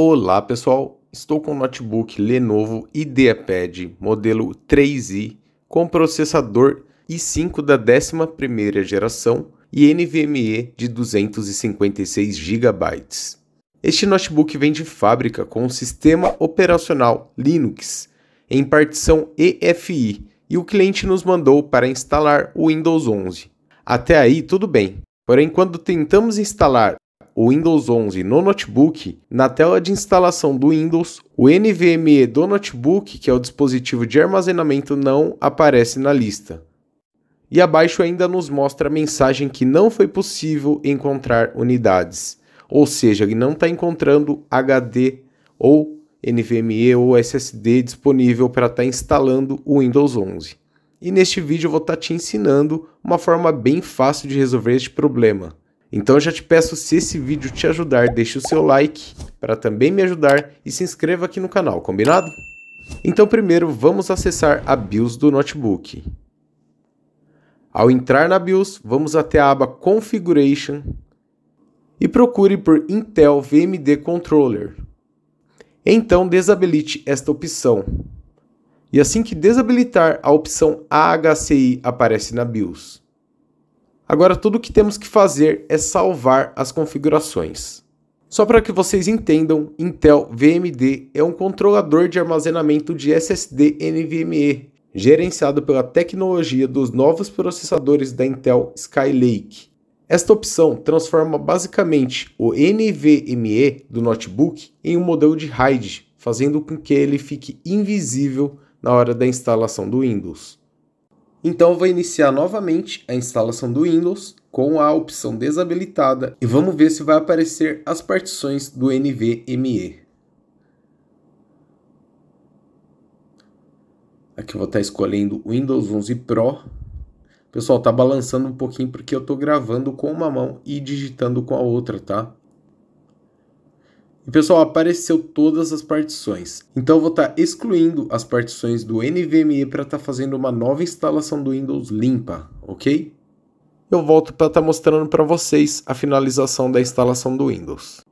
Olá pessoal, estou com o notebook Lenovo IdeaPad modelo 3i com processador i5 da 11 geração e NVMe de 256 GB. Este notebook vem de fábrica com o sistema operacional Linux em partição EFI e o cliente nos mandou para instalar o Windows 11. Até aí tudo bem, porém quando tentamos instalar o Windows 11 no notebook, na tela de instalação do Windows, o NVMe do notebook, que é o dispositivo de armazenamento, não aparece na lista. E abaixo ainda nos mostra a mensagem que não foi possível encontrar unidades, ou seja, ele não está encontrando HD ou NVMe ou SSD disponível para estar tá instalando o Windows 11. E neste vídeo eu vou estar tá te ensinando uma forma bem fácil de resolver este problema. Então eu já te peço, se esse vídeo te ajudar, deixe o seu like para também me ajudar e se inscreva aqui no canal, combinado? Então primeiro vamos acessar a BIOS do notebook. Ao entrar na BIOS, vamos até a aba Configuration e procure por Intel VMD Controller. Então desabilite esta opção. E assim que desabilitar, a opção AHCI aparece na BIOS. Agora tudo o que temos que fazer é salvar as configurações. Só para que vocês entendam, Intel VMD é um controlador de armazenamento de SSD NVMe, gerenciado pela tecnologia dos novos processadores da Intel Skylake. Esta opção transforma basicamente o NVMe do notebook em um modelo de RAID, fazendo com que ele fique invisível na hora da instalação do Windows. Então eu vou iniciar novamente a instalação do Windows com a opção desabilitada e vamos ver se vai aparecer as partições do NVMe. Aqui eu vou estar tá escolhendo Windows 11 Pro. Pessoal, tá balançando um pouquinho porque eu estou gravando com uma mão e digitando com a outra, tá? E pessoal, apareceu todas as partições. Então eu vou estar tá excluindo as partições do NVMe para estar tá fazendo uma nova instalação do Windows limpa, ok? Eu volto para estar tá mostrando para vocês a finalização da instalação do Windows.